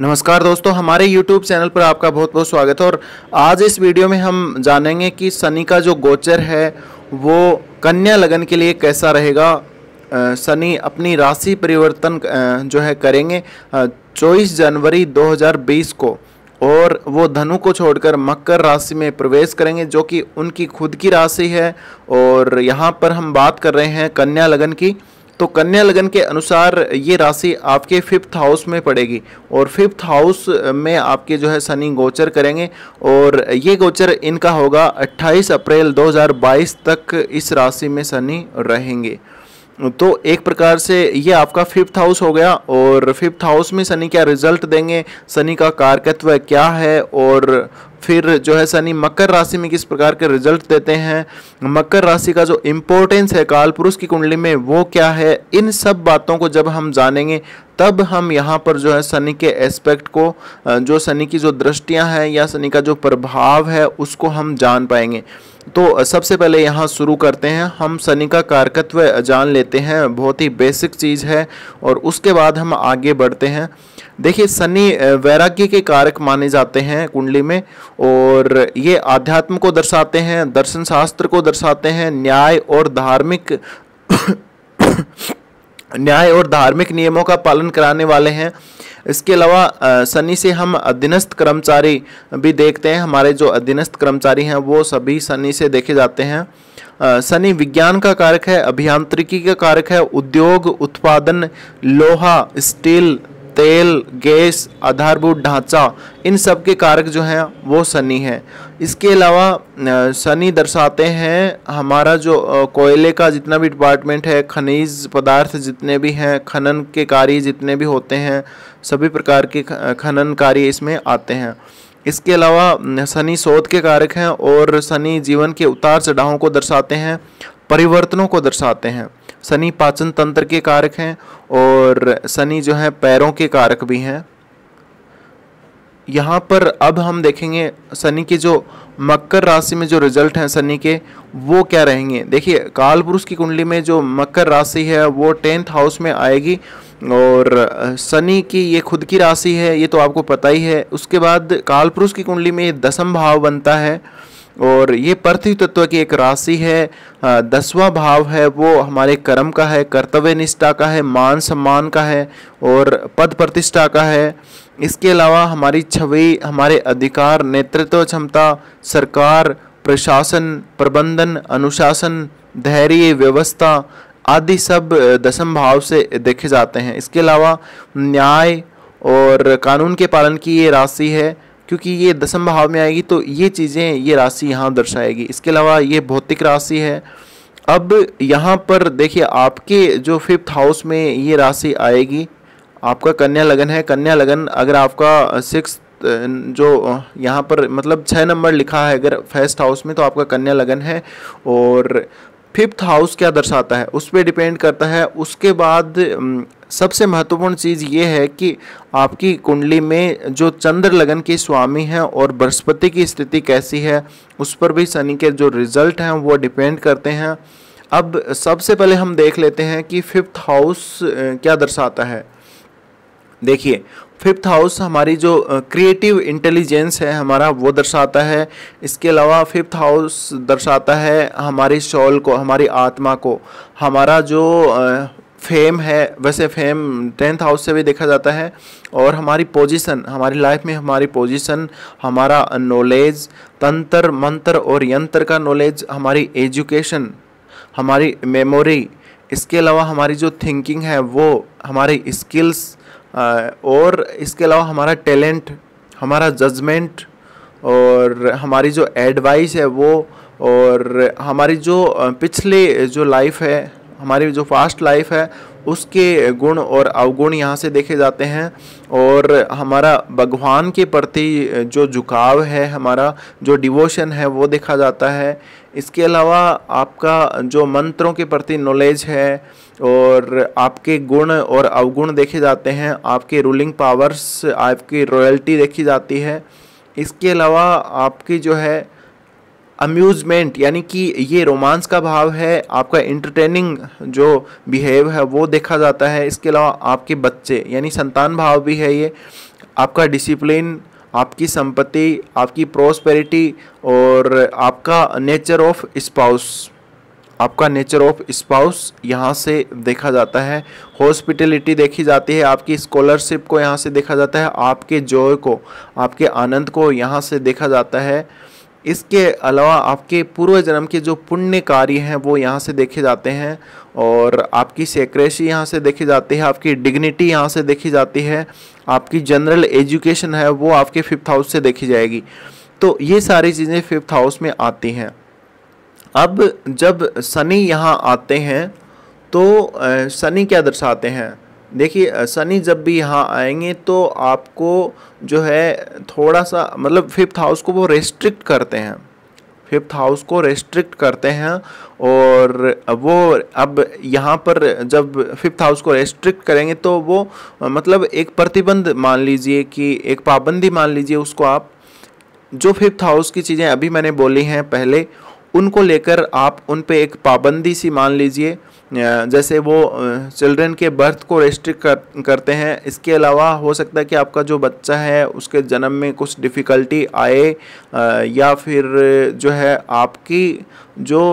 नमस्कार दोस्तों हमारे YouTube चैनल पर आपका बहुत बहुत स्वागत है और आज इस वीडियो में हम जानेंगे कि शनि का जो गोचर है वो कन्या लगन के लिए कैसा रहेगा शनि अपनी राशि परिवर्तन जो है करेंगे चौबीस जनवरी 2020 को और वो धनु को छोड़कर मकर राशि में प्रवेश करेंगे जो कि उनकी खुद की राशि है और यहाँ पर हम बात कर रहे हैं कन्या लगन की तो कन्या लगन के अनुसार ये राशि आपके फिफ्थ हाउस में पड़ेगी और फिफ्थ हाउस में आपके जो है शनि गोचर करेंगे और ये गोचर इनका होगा 28 अप्रैल 2022 तक इस राशि में शनि रहेंगे तो एक प्रकार से ये आपका फिफ्थ हाउस हो गया और फिफ्थ हाउस में शनि क्या रिजल्ट देंगे शनि का कारकत्व क्या है और फिर जो है शनि मकर राशि में किस प्रकार के रिजल्ट देते हैं मकर राशि का जो इम्पोर्टेंस है काल पुरुष की कुंडली में वो क्या है इन सब बातों को जब हम जानेंगे तब हम यहाँ पर जो है शनि के एस्पेक्ट को जो शनि की जो दृष्टियाँ हैं या शनि का जो प्रभाव है उसको हम जान पाएंगे तो सबसे पहले यहाँ शुरू करते हैं हम शनि का कारकत्व जान लेते हैं बहुत ही बेसिक चीज़ है और उसके बाद हम आगे बढ़ते हैं देखिए शनि वैराग्य के कारक माने जाते हैं कुंडली में और ये आध्यात्म को दर्शाते हैं दर्शन शास्त्र को दर्शाते हैं न्याय और धार्मिक न्याय और धार्मिक नियमों का पालन कराने वाले हैं इसके अलावा शनि से हम अधीनस्थ कर्मचारी भी देखते हैं हमारे जो अधीनस्थ कर्मचारी हैं वो सभी शनि से देखे जाते हैं शनि विज्ञान का कारक है अभियांत्रिकी का कारक है उद्योग उत्पादन लोहा स्टील तेल गैस आधारभूत ढांचा इन सब के कारक जो हैं वो शनि है इसके अलावा शनि दर्शाते हैं हमारा जो कोयले का जितना भी डिपार्टमेंट है खनिज पदार्थ जितने भी हैं खनन के कार्य जितने भी होते हैं सभी प्रकार के खनन कार्य इसमें आते हैं इसके अलावा शनि शोध के कारक हैं और शनि जीवन के उतार चढ़ावों को दर्शाते हैं परिवर्तनों को दर्शाते हैं शनि पाचन तंत्र के कारक हैं और शनि जो है पैरों के कारक भी हैं यहाँ पर अब हम देखेंगे शनि के जो मकर राशि में जो रिजल्ट हैं शनि के वो क्या रहेंगे देखिए काल पुरुष की कुंडली में जो मकर राशि है वो टेंथ हाउस में आएगी और शनि की ये खुद की राशि है ये तो आपको पता ही है उसके बाद काल पुरुष की कुंडली में ये दसम भाव बनता है और ये पृथ्वी तत्व की एक राशि है दसवां भाव है वो हमारे कर्म का है कर्तव्य निष्ठा का है मान सम्मान का है और पद प्रतिष्ठा का है इसके अलावा हमारी छवि हमारे अधिकार नेतृत्व क्षमता सरकार प्रशासन प्रबंधन अनुशासन धैर्य व्यवस्था आदि सब दसम भाव से देखे जाते हैं इसके अलावा न्याय और कानून के पालन की ये राशि है क्योंकि ये दसम भाव में आएगी तो ये चीज़ें ये राशि यहाँ दर्शाएगी इसके अलावा ये भौतिक राशि है अब यहाँ पर देखिए आपके जो फिफ्थ हाउस में ये राशि आएगी आपका कन्या लगन है कन्या लगन अगर आपका सिक्स जो यहाँ पर मतलब छः नंबर लिखा है अगर फर्स्ट हाउस में तो आपका कन्या लगन है और फिफ्थ हाउस क्या दर्शाता है उस पर डिपेंड करता है उसके बाद सबसे महत्वपूर्ण चीज़ ये है कि आपकी कुंडली में जो चंद्र लगन के स्वामी हैं और बृहस्पति की स्थिति कैसी है उस पर भी शनि के जो रिजल्ट हैं वो डिपेंड करते हैं अब सबसे पहले हम देख लेते हैं कि फिफ्थ हाउस क्या दर्शाता है देखिए फिफ्थ हाउस हमारी जो क्रिएटिव इंटेलिजेंस है हमारा वो दर्शाता है इसके अलावा फिफ्थ हाउस दर्शाता है हमारी सोल को हमारी आत्मा को हमारा जो फेम है वैसे फेम टेंथ हाउस से भी देखा जाता है और हमारी पोजीशन हमारी लाइफ में हमारी पोजीशन हमारा नॉलेज तंत्र मंत्र और यंत्र का नॉलेज हमारी एजुकेशन हमारी मेमोरी इसके अलावा हमारी जो थिंकिंग है वो हमारी स्किल्स और इसके अलावा हमारा टैलेंट हमारा जजमेंट और हमारी जो एडवाइस है वो और हमारी जो पिछले जो लाइफ है हमारी जो फास्ट लाइफ है उसके गुण और अवगुण यहाँ से देखे जाते हैं और हमारा भगवान के प्रति जो झुकाव है हमारा जो डिवोशन है वो देखा जाता है इसके अलावा आपका जो मंत्रों के प्रति नॉलेज है और आपके गुण और अवगुण देखे जाते हैं आपके रूलिंग पावर्स आपकी रॉयल्टी देखी जाती है इसके अलावा आपकी जो है अम्यूज़मेंट यानी कि ये रोमांस का भाव है आपका इंटरटेनिंग जो बिहेव है वो देखा जाता है इसके अलावा आपके बच्चे यानी संतान भाव भी है ये आपका डिसिप्लिन आपकी संपत्ति आपकी प्रोस्पेरिटी और आपका नेचर ऑफ स्पाउस आपका नेचर ऑफ स्पाउस यहाँ से देखा जाता है हॉस्पिटलिटी देखी जाती है आपकी स्कॉलरशिप को यहाँ से देखा जाता है आपके जॉय को आपके आनंद को यहाँ से देखा जाता है इसके अलावा आपके पूर्व जन्म के जो पुण्य कार्य हैं वो यहाँ से देखे जाते हैं और आपकी सेक्रेसी यहाँ से देखी जाती है आपकी डिग्निटी यहाँ से देखी जाती है आपकी जनरल एजुकेशन है वो आपके फिफ्थ हाउस से देखी जाएगी तो ये सारी चीज़ें फिफ्थ हाउस में आती हैं अब जब शनि यहाँ आते हैं तो शनि क्या दर्शाते हैं देखिए सनी जब भी यहाँ आएंगे तो आपको जो है थोड़ा सा मतलब फिफ्थ हाउस को वो रेस्ट्रिक्ट करते हैं फिफ्थ हाउस को रेस्ट्रिक्ट करते हैं और वो अब यहाँ पर जब फिफ्थ हाउस को रेस्ट्रिक्ट करेंगे तो वो मतलब एक प्रतिबंध मान लीजिए कि एक पाबंदी मान लीजिए उसको आप जो फिफ्थ हाउस की चीज़ें अभी मैंने बोली हैं पहले उनको लेकर आप उन पे एक पाबंदी सी मान लीजिए जैसे वो चिल्ड्रन के बर्थ को रेस्ट्रिक्ट कर, करते हैं इसके अलावा हो सकता है कि आपका जो बच्चा है उसके जन्म में कुछ डिफ़िकल्टी आए या फिर जो है आपकी जो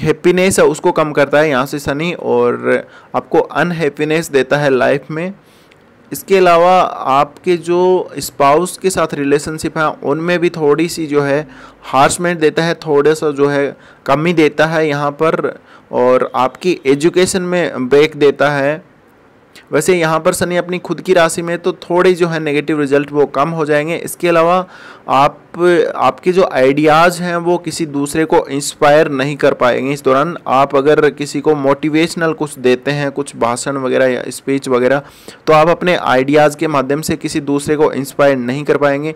हैप्पीनेस है उसको कम करता है यहाँ से सनी और आपको अनहैप्पीनेस देता है लाइफ में इसके अलावा आपके जो स्पाउस के साथ रिलेशनशिप है उनमें भी थोड़ी सी जो है हार्शमेंट देता है थोड़ा सा जो है कमी देता है यहाँ पर और आपकी एजुकेशन में ब्रेक देता है वैसे यहाँ पर शनि अपनी खुद की राशि में तो थोड़े जो है नेगेटिव रिजल्ट वो कम हो जाएंगे इसके अलावा आप आपके जो आइडियाज़ हैं वो किसी दूसरे को इंस्पायर नहीं कर पाएंगे इस दौरान आप अगर किसी को मोटिवेशनल कुछ देते हैं कुछ भाषण वगैरह या स्पीच वगैरह तो आप अपने आइडियाज़ के माध्यम से किसी दूसरे को इंस्पायर नहीं कर पाएंगे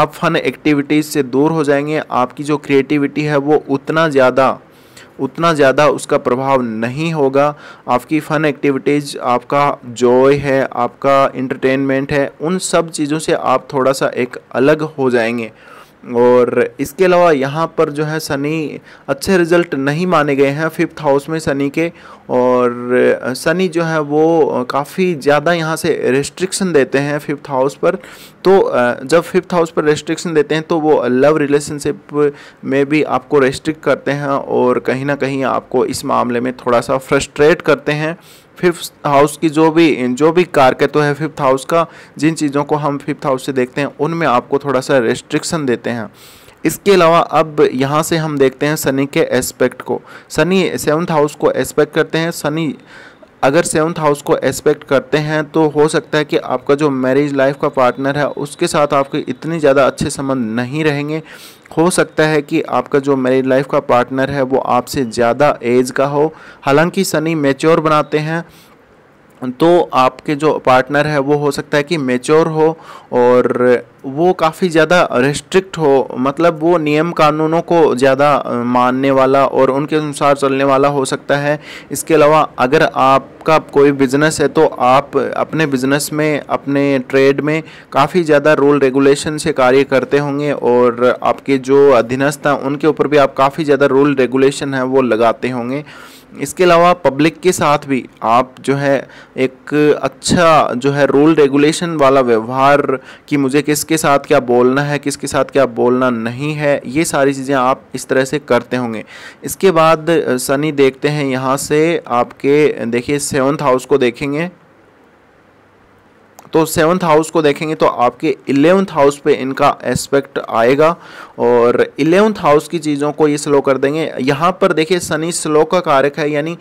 आप फन एक्टिविटीज़ से दूर हो जाएंगे आपकी जो क्रिएटिविटी है वो उतना ज़्यादा उतना ज़्यादा उसका प्रभाव नहीं होगा आपकी फ़न एक्टिविटीज़ आपका जॉय है आपका इंटरटेनमेंट है उन सब चीज़ों से आप थोड़ा सा एक अलग हो जाएंगे और इसके अलावा यहाँ पर जो है सनी अच्छे रिजल्ट नहीं माने गए हैं फिफ्थ हाउस में सनी के और सनी जो है वो काफ़ी ज़्यादा यहाँ से रेस्ट्रिक्शन देते हैं फिफ्थ हाउस पर तो जब फिफ्थ हाउस पर रेस्ट्रिक्शन देते हैं तो वो लव रिलेशनशिप में भी आपको रेस्ट्रिक्ट करते हैं और कहीं ना कहीं आपको इस मामले में थोड़ा सा फ्रस्ट्रेट करते हैं फिफ्थ हाउस की जो भी जो भी कारकत्व तो है फिफ्थ हाउस का जिन चीज़ों को हम फिफ्थ हाउस से देखते हैं उनमें आपको थोड़ा सा रेस्ट्रिक्शन देते हैं इसके अलावा अब यहाँ से हम देखते हैं सनी के एस्पेक्ट को सनी सेवन्थ हाउस को एस्पेक्ट करते हैं सनी अगर सेवन्थ हाउस को एस्पेक्ट करते हैं तो हो सकता है कि आपका जो मैरिज लाइफ का पार्टनर है उसके साथ आपके इतने ज़्यादा अच्छे संबंध नहीं रहेंगे हो सकता है कि आपका जो मैरिड लाइफ का पार्टनर है वो आपसे ज़्यादा एज का हो हालांकि सनी मेच्योर बनाते हैं तो आपके जो पार्टनर है वो हो सकता है कि मेच्योर हो और वो काफ़ी ज़्यादा रिस्ट्रिक्ट हो मतलब वो नियम कानूनों को ज़्यादा मानने वाला और उनके अनुसार चलने वाला हो सकता है इसके अलावा अगर आपका कोई बिजनेस है तो आप अपने बिजनेस में अपने ट्रेड में काफ़ी ज़्यादा रूल रेगुलेशन से कार्य करते होंगे और आपके जो अधीनस्थ हैं उनके ऊपर भी आप काफ़ी ज़्यादा रूल रेगुलेशन हैं वो लगाते होंगे इसके अलावा पब्लिक के साथ भी आप जो है एक अच्छा जो है रूल रेगुलेशन वाला व्यवहार कि मुझे किसके साथ क्या बोलना है किसके साथ क्या बोलना नहीं है ये सारी चीज़ें आप इस तरह से करते होंगे इसके बाद सनी देखते हैं यहाँ से आपके देखिए सेवन्थ हाउस को देखेंगे तो सेवन्थ हाउस को देखेंगे तो आपके इलेवंथ हाउस पे इनका एस्पेक्ट आएगा और इलेवंथ हाउस की चीज़ों को ये स्लो कर देंगे यहाँ पर देखिए शनि स्लो का कारक है यानी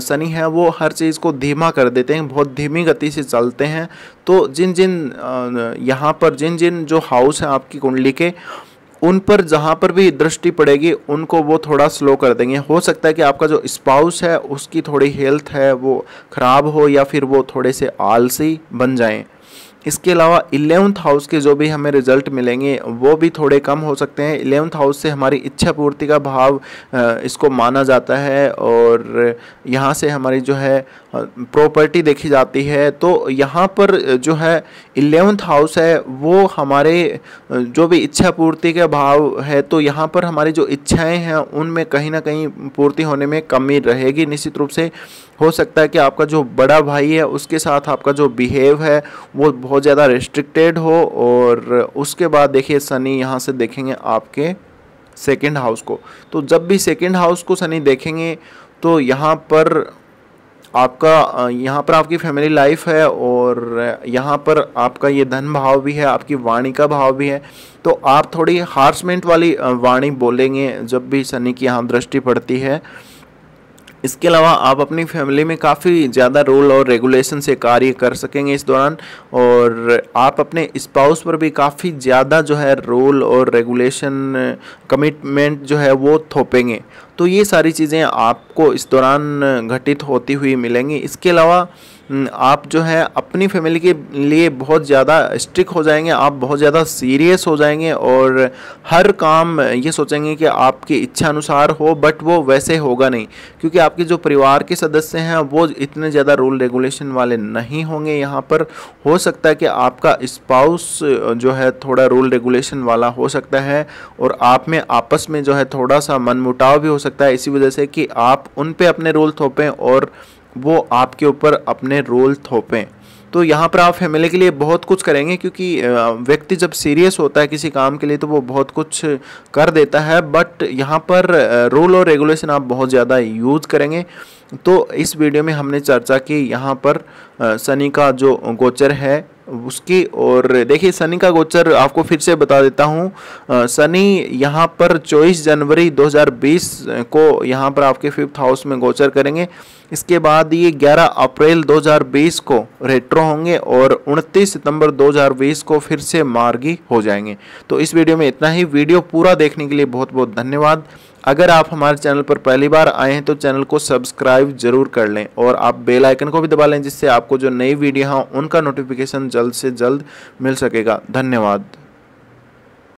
शनि है वो हर चीज़ को धीमा कर देते हैं बहुत धीमी गति से चलते हैं तो जिन जिन यहाँ पर जिन जिन जो हाउस हैं आपकी कुंडली के उन पर जहाँ पर भी दृष्टि पड़ेगी उनको वो थोड़ा स्लो कर देंगे हो सकता है कि आपका जो स्पाउस है उसकी थोड़ी हेल्थ है वो ख़राब हो या फिर वो थोड़े से आलसी बन जाएं इसके अलावा इलेवंथ हाउस के जो भी हमें रिजल्ट मिलेंगे वो भी थोड़े कम हो सकते हैं इलेवंथ हाउस से हमारी इच्छा पूर्ति का भाव इसको माना जाता है और यहाँ से हमारी जो है प्रॉपर्टी देखी जाती है तो यहाँ पर जो है इलेवंथ हाउस है वो हमारे जो भी इच्छा पूर्ति का भाव है तो यहाँ पर हमारी जो इच्छाएँ हैं उनमें कहीं ना कहीं पूर्ति होने में कमी रहेगी निश्चित रूप से हो सकता है कि आपका जो बड़ा भाई है उसके साथ आपका जो बिहेव है वो बहुत ज़्यादा रिस्ट्रिक्टेड हो और उसके बाद देखिए सनी यहाँ से देखेंगे आपके सेकेंड हाउस को तो जब भी सेकेंड हाउस को सनी देखेंगे तो यहाँ पर आपका यहाँ पर आपकी फैमिली लाइफ है और यहाँ पर आपका ये धन भाव भी है आपकी वाणी का भाव भी है तो आप थोड़ी हार्समेंट वाली वाणी बोलेंगे जब भी सनी की यहाँ दृष्टि पड़ती है इसके अलावा आप अपनी फैमिली में काफ़ी ज़्यादा रोल और रेगुलेशन से कार्य कर सकेंगे इस दौरान और आप अपने स्पाउस पर भी काफ़ी ज़्यादा जो है रोल और रेगुलेशन कमिटमेंट जो है वो थोपेंगे तो ये सारी चीज़ें आपको इस दौरान घटित होती हुई मिलेंगी इसके अलावा हम्म, आप जो है अपनी फैमिली के लिए बहुत ज़्यादा स्ट्रिक हो जाएंगे आप बहुत ज़्यादा सीरियस हो जाएंगे और हर काम ये सोचेंगे कि आपकी इच्छा अनुसार हो बट वो वैसे होगा नहीं क्योंकि आपके जो परिवार के सदस्य हैं वो इतने ज़्यादा रूल रेगुलेशन वाले नहीं होंगे यहाँ पर हो सकता है कि आपका स्पाउस जो है थोड़ा रूल रेगुलेशन वाला हो सकता है और आप में आपस में जो है थोड़ा सा मनमुटाव भी हो सकता है इसी वजह से कि आप उन पर अपने रूल थोपें और वो आपके ऊपर अपने रोल थोपें तो यहाँ पर आप फैमिली के लिए बहुत कुछ करेंगे क्योंकि व्यक्ति जब सीरियस होता है किसी काम के लिए तो वो बहुत कुछ कर देता है बट यहाँ पर रूल और रेगुलेशन आप बहुत ज़्यादा यूज करेंगे तो इस वीडियो में हमने चर्चा की यहाँ पर शनि का जो गोचर है उसकी और देखिए शनि का गोचर आपको फिर से बता देता हूँ शनि यहाँ पर 24 जनवरी 2020 को यहाँ पर आपके फिफ्थ हाउस में गोचर करेंगे इसके बाद ये 11 अप्रैल 2020 को रेट्रो होंगे और 29 सितंबर 2020 को फिर से मार्गी हो जाएंगे तो इस वीडियो में इतना ही वीडियो पूरा देखने के लिए बहुत बहुत धन्यवाद अगर आप हमारे चैनल पर पहली बार आए हैं तो चैनल को सब्सक्राइब जरूर कर लें और आप बेल आइकन को भी दबा लें जिससे आपको जो नई वीडियो हैं उनका नोटिफिकेशन जल्द से जल्द मिल सकेगा धन्यवाद